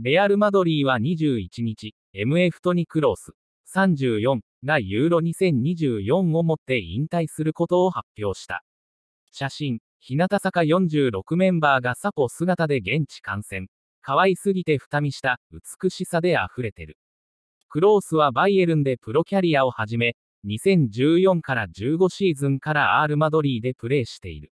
レアル・マドリーは21日、MF トニクロース34がユーロ2024をもって引退することを発表した。写真、日向坂46メンバーがサポ姿で現地観戦。可愛すぎて二見した、美しさで溢れてる。クロースはバイエルンでプロキャリアを始め、2014から15シーズンからアールマドリーでプレーしている。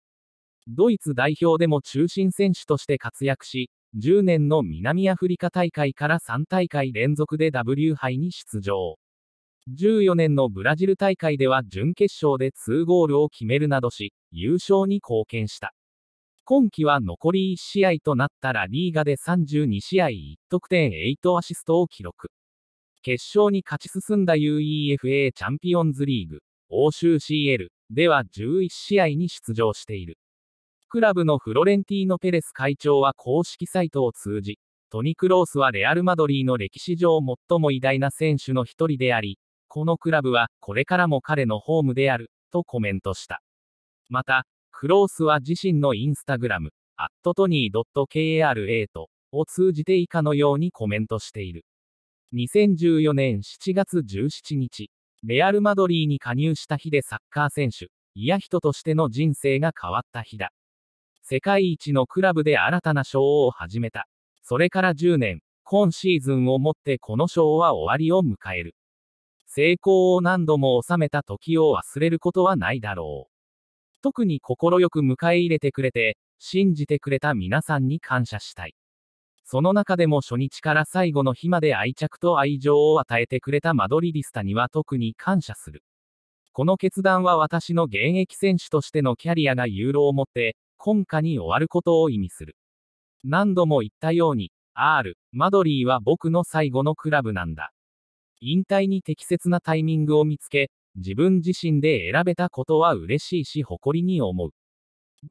ドイツ代表でも中心選手として活躍し、10年の南アフリカ大会から3大会連続で W 杯に出場。14年のブラジル大会では準決勝で2ゴールを決めるなどし、優勝に貢献した。今季は残り1試合となったらリーガで32試合1得点8アシストを記録。決勝に勝ち進んだ UEFA チャンピオンズリーグ、欧州 CL では11試合に出場している。クラブのフロレンティーノ・ペレス会長は公式サイトを通じ、トニ・クロースはレアル・マドリーの歴史上最も偉大な選手の一人であり、このクラブはこれからも彼のホームである、とコメントした。また、クロースは自身のインスタグラム、アットトニー .kara と、を通じて以下のようにコメントしている。2014年7月17日、レアル・マドリーに加入した日でサッカー選手、いや人としての人生が変わった日だ。世界一のクラブで新たな賞を始めた。それから10年、今シーズンをもってこの賞は終わりを迎える。成功を何度も収めた時を忘れることはないだろう。特に快く迎え入れてくれて、信じてくれた皆さんに感謝したい。その中でも初日から最後の日まで愛着と愛情を与えてくれたマドリディスタには特に感謝する。この決断は私の現役選手としてのキャリアが有労をもって、今夏に終わることを意味する。何度も言ったように、R、マドリーは僕の最後のクラブなんだ。引退に適切なタイミングを見つけ、自分自身で選べたことは嬉しいし誇りに思う。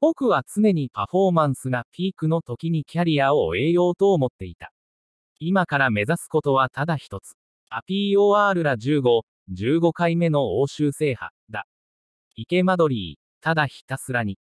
僕は常にパフォーマンスがピークの時にキャリアを終えようと思っていた。今から目指すことはただ一つ。APOR ら15、15回目の欧州制覇だ。池マドリー、ただひたすらに。